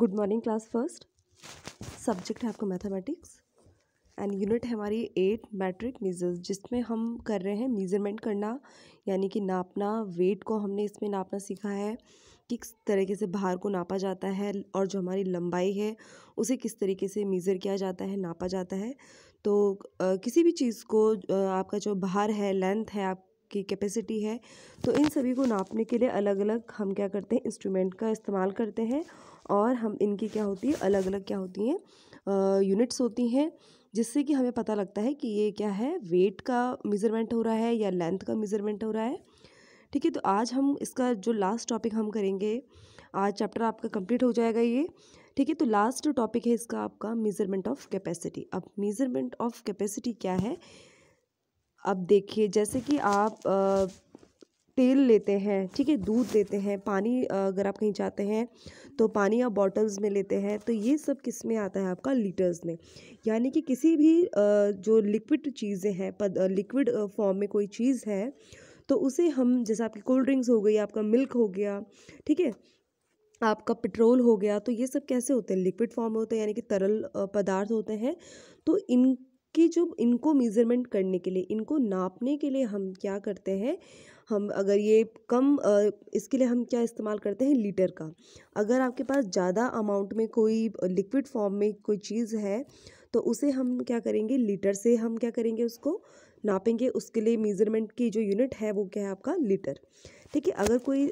good morning class first subject है आपका mathematics and unit है हमारी एट मैट्रिक मीजर्स जिसमें हम कर रहे हैं मीज़रमेंट करना यानी कि नापना वेट को हमने इसमें नापना सीखा है कि किस तरीके से भार को नापा जाता है और जो हमारी लंबाई है उसे किस तरीके से मीज़र किया जाता है नापा जाता है तो किसी भी चीज़ को आपका जो भार है लेंथ है आप की कैपेसिटी है तो इन सभी को नापने के लिए अलग अलग हम क्या करते हैं इंस्ट्रूमेंट का इस्तेमाल करते हैं और हम इनकी क्या होती है अलग अलग क्या होती हैं यूनिट्स होती हैं जिससे कि हमें पता लगता है कि ये क्या है वेट का मेज़रमेंट हो रहा है या लेंथ का मेज़रमेंट हो रहा है ठीक है तो आज हम इसका जो लास्ट टॉपिक हम करेंगे आज चैप्टर आपका कंप्लीट हो जाएगा ये ठीक है तो लास्ट टॉपिक है इसका आपका मेज़रमेंट ऑफ कैपेसिटी अब मेज़रमेंट ऑफ कैपेसिटी क्या है अब देखिए जैसे कि आप तेल लेते हैं ठीक है दूध लेते हैं पानी अगर आप कहीं जाते हैं तो पानी आप बॉटल्स में लेते हैं तो ये सब किस में आता है आपका लीटर्स में यानी कि किसी भी जो लिक्विड चीज़ें हैं लिक्विड फॉर्म में कोई चीज़ है तो उसे हम जैसे आपकी कोल्ड ड्रिंक्स हो गई आपका मिल्क हो गया ठीक है आपका पेट्रोल हो गया तो ये सब कैसे होते हैं लिक्विड फॉर्म होते हैं यानी कि तरल पदार्थ होते हैं तो इन कि जो इनको मेज़रमेंट करने के लिए इनको नापने के लिए हम क्या करते हैं हम अगर ये कम इसके लिए हम क्या इस्तेमाल करते हैं लीटर का अगर आपके पास ज़्यादा अमाउंट में कोई लिक्विड फॉर्म में कोई चीज़ है तो उसे हम क्या करेंगे लीटर से हम क्या करेंगे उसको नापेंगे उसके लिए मेज़रमेंट की जो यूनिट है वो क्या है आपका लीटर ठीक है अगर कोई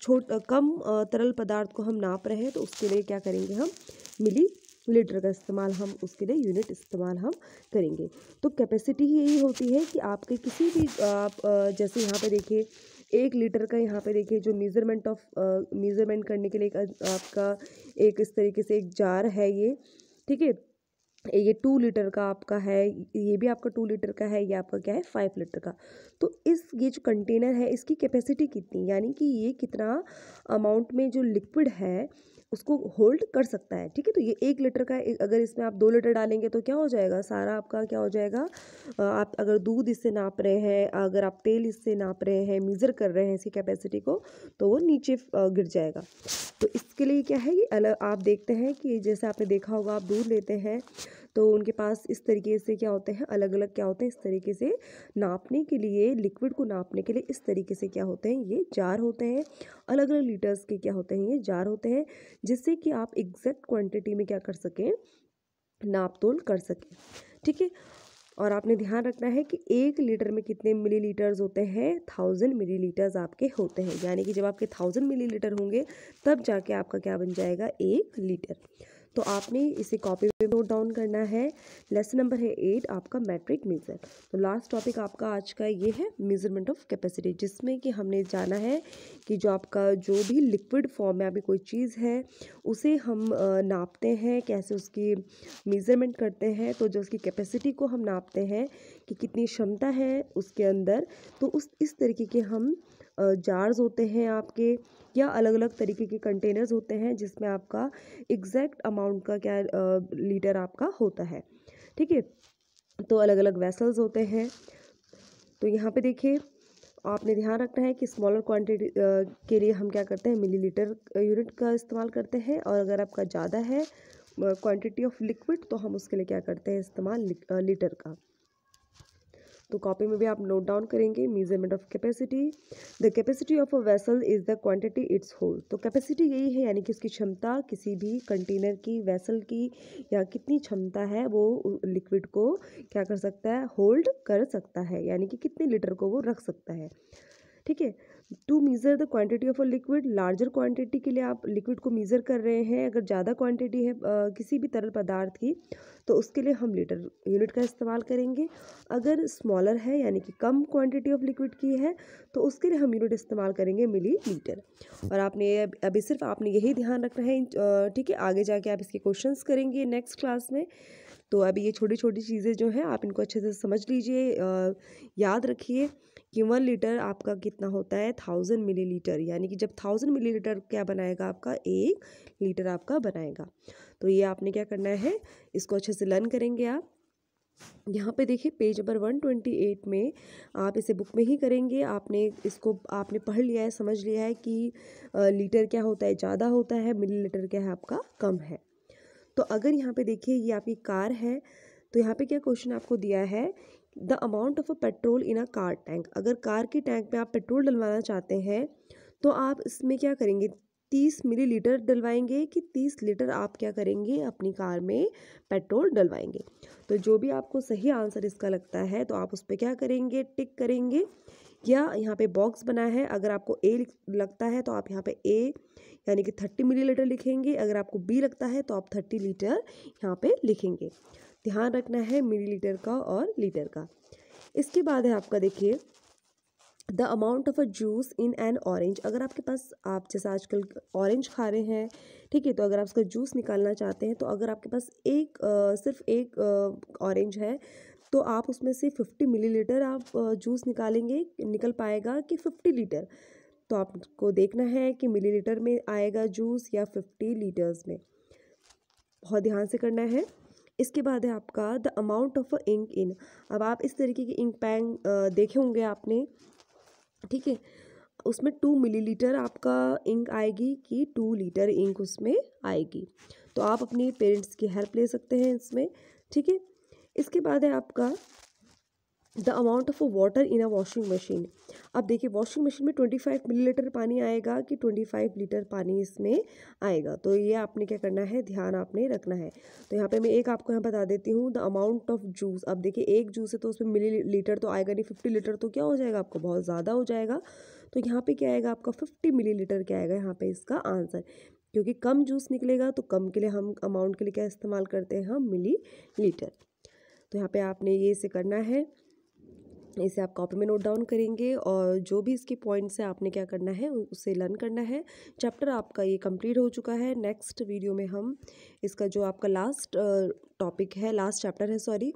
छोट कम तरल पदार्थ को हम नाप रहे हैं तो उसके लिए क्या करेंगे हम मिली लीटर का इस्तेमाल हम उसके लिए यूनिट इस्तेमाल हम करेंगे तो कैपेसिटी ही यही होती है कि आपके किसी भी आप जैसे यहाँ पे देखिए एक लीटर का यहाँ पे देखिए जो मेज़रमेंट ऑफ मेज़रमेंट करने के लिए एक आपका एक इस तरीके से एक जार है ये ठीक है ये टू लीटर का आपका है ये भी आपका टू लीटर का है ये आपका क्या है फाइव लीटर का तो इस ये जो कंटेनर है इसकी कैपेसिटी कितनी यानी कि ये कितना अमाउंट में जो लिक्विड है उसको होल्ड कर सकता है ठीक है तो ये एक लीटर का अगर इसमें आप दो लीटर डालेंगे तो क्या हो जाएगा सारा आपका क्या हो जाएगा आप अगर दूध इससे नाप रहे हैं अगर आप तेल इससे नाप रहे हैं मीज़र कर रहे हैं इसकी कैपेसिटी को तो वो नीचे गिर जाएगा तो इसके लिए क्या है ये अलग आप देखते हैं कि जैसे आपने देखा होगा आप दूध लेते हैं तो उनके पास इस तरीके से क्या होते हैं अलग अलग क्या होते हैं इस तरीके से नापने के लिए लिक्विड को नापने के लिए इस तरीके से क्या होते हैं ये जार होते हैं अलग अलग लीटर्स के क्या होते हैं ये जार होते हैं जिससे कि आप एग्जैक्ट क्वान्टिटी में क्या कर सकें नाप तोल कर सकें ठीक है और आपने ध्यान रखना है कि एक लीटर में कितने मिलीलीटर्स होते हैं थाउजेंड मिलीलीटर्स आपके होते हैं यानी कि जब आपके थाउजेंड मिलीलीटर होंगे तब जाके आपका क्या बन जाएगा एक लीटर तो आपने इसे कॉपी में नोट डाउन करना है लेसन नंबर है एट आपका मैट्रिक मेजर तो लास्ट टॉपिक आपका आज का ये है मेजरमेंट ऑफ कैपेसिटी जिसमें कि हमने जाना है कि जो आपका जो भी लिक्विड फॉर्म में आपकी कोई चीज़ है उसे हम नापते हैं कैसे उसकी मेज़रमेंट करते हैं तो जो उसकी कैपेसिटी को हम नापते हैं कि कितनी क्षमता है उसके अंदर तो उस इस तरीके के हम जार्स होते हैं आपके या अलग अलग तरीके के कंटेनर्स होते हैं जिसमें आपका एग्जैक्ट अमाउंट का क्या लीटर आपका होता है ठीक है तो अलग अलग वेसल्स होते हैं तो यहाँ पे देखिए आपने ध्यान रखना है कि स्मॉलर क्वांटिटी के लिए हम क्या करते हैं मिलीलीटर यूनिट का इस्तेमाल करते हैं और अगर आपका ज़्यादा है क्वांटिटी ऑफ लिक्विड तो हम उसके लिए क्या करते हैं इस्तेमाल लीटर का तो कॉपी में भी आप नोट डाउन करेंगे measurement of capacity the capacity of a vessel is the quantity its hold तो कैपेसिटी यही है यानी कि उसकी क्षमता किसी भी कंटेनर की वेसल की या कितनी क्षमता है वो लिक्विड को क्या कर सकता है होल्ड कर सकता है यानी कि कितने लीटर को वो रख सकता है ठीक है to measure the quantity of a liquid larger quantity के लिए आप लिक्विड को मीज़र कर रहे हैं अगर ज़्यादा क्वांटिटी है किसी भी तरल पदार्थ की तो उसके लिए हम लीटर यूनिट का इस्तेमाल करेंगे अगर स्मॉलर है यानी कि कम क्वांटिटी ऑफ लिक्विड की है तो उसके लिए हम यूनिट इस्तेमाल करेंगे मिली लीटर और आपने अभी सिर्फ आपने यही ध्यान रखना है ठीक है आगे जाके आप इसके क्वेश्चन करेंगे नेक्स्ट क्लास में तो अभी ये छोटी छोटी चीज़ें जो हैं आप इनको अच्छे से समझ लीजिए याद रखिए कि वन लीटर आपका कितना होता है थाउजेंड मिलीलीटर यानी कि जब थाउजेंड मिलीलीटर क्या बनाएगा आपका एक लीटर आपका बनाएगा तो ये आपने क्या करना है इसको अच्छे से लर्न करेंगे आप यहाँ पे देखिए page number one twenty eight में आप इसे बुक में ही करेंगे आपने इसको आपने पढ़ लिया है समझ लिया है कि लीटर क्या होता है ज़्यादा होता है लीटर क्या है आपका कम है तो अगर यहाँ पे देखिए ये आपकी कार है तो यहाँ पे क्या क्वेश्चन आपको दिया है the amount of a petrol in a car tank अगर कार की टैंक में आप पेट्रोल डलवाना चाहते हैं तो आप इसमें क्या करेंगे तीस मिली लीटर डलवाएंगे कि तीस लीटर आप क्या करेंगे अपनी कार में पेट्रोल डलवाएंगे तो जो भी आपको सही आंसर इसका लगता है तो आप उस पर क्या करेंगे टिक करेंगे या यहाँ पे बॉक्स बना है अगर आपको ए लगता है तो आप यहाँ पे ए यानी कि थर्टी मिलीलीटर लिखेंगे अगर आपको बी लगता है तो आप थर्टी लीटर यहाँ पे लिखेंगे ध्यान रखना है मिलीलीटर का और लीटर का इसके बाद है आपका देखिए the amount of a juice in an orange अगर आपके पास आप जैसे आजकल ऑरेंज खा रहे हैं ठीक है तो अगर आप उसका जूस निकालना चाहते हैं तो अगर आपके पास एक आ, सिर्फ एक ऑरेंज है तो आप उसमें से मिली मिलीलीटर आप जूस निकालेंगे निकल पाएगा कि फिफ्टी लीटर तो आपको देखना है कि मिलीलीटर में आएगा जूस या फिफ्टी लीटर्स में बहुत ध्यान से करना है इसके बाद है आपका the amount of ink in अब आप इस तरीके के इंक पैंग देखे होंगे आपने ठीक है उसमें टू मिलीलीटर आपका इंक आएगी कि टू लीटर इंक उसमें आएगी तो आप अपने पेरेंट्स की हेल्प ले सकते हैं इसमें ठीक है इसके बाद है आपका the amount of water in a washing machine अब देखिए वॉशिंग मशीन में ट्वेंटी फाइव मिली लीटर पानी आएगा कि ट्वेंटी फाइव लीटर पानी इसमें आएगा तो ये आपने क्या करना है ध्यान आपने रखना है तो यहाँ पे मैं एक आपको यहाँ बता देती हूँ द अमाउंट ऑफ जूस अब देखिए एक जूस है तो उसमें मिली लीटर तो आएगा नहीं फिफ्टी लीटर तो क्या हो जाएगा आपको बहुत ज़्यादा हो जाएगा तो यहाँ पर क्या आएगा आपका फिफ्टी मिली लीटर क्या आएगा यहाँ पर इसका आंसर क्योंकि कम जूस निकलेगा तो कम के लिए हम अमाउंट के लिए क्या इस्तेमाल करते हैं हम मिली लीटर तो यहाँ पर आपने ये इसे करना है इसे आप कॉपी में नोट डाउन करेंगे और जो भी इसके पॉइंट्स हैं आपने क्या करना है उसे लर्न करना है चैप्टर आपका ये कंप्लीट हो चुका है नेक्स्ट वीडियो में हम इसका जो आपका लास्ट टॉपिक है लास्ट चैप्टर है sorry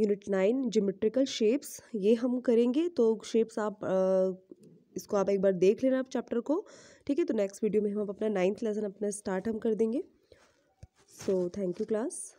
unit nine geometrical shapes ये हम करेंगे तो शेप्स आप इसको आप एक बार देख लेना आप चैप्टर को ठीक है तो नेक्स्ट वीडियो में हम अपना नाइन्थ लेसन अपना स्टार्ट हम कर देंगे सो थैंक यू क्लास